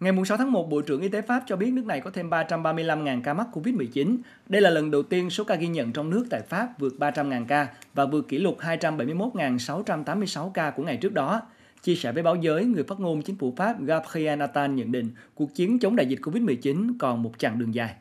Ngày 6 tháng 1, Bộ trưởng Y tế Pháp cho biết nước này có thêm 335.000 ca mắc COVID-19. Đây là lần đầu tiên số ca ghi nhận trong nước tại Pháp vượt 300.000 ca và vượt kỷ lục 271.686 ca của ngày trước đó. Chia sẻ với báo giới, người phát ngôn chính phủ Pháp Gabriel Attal nhận định cuộc chiến chống đại dịch COVID-19 còn một chặng đường dài.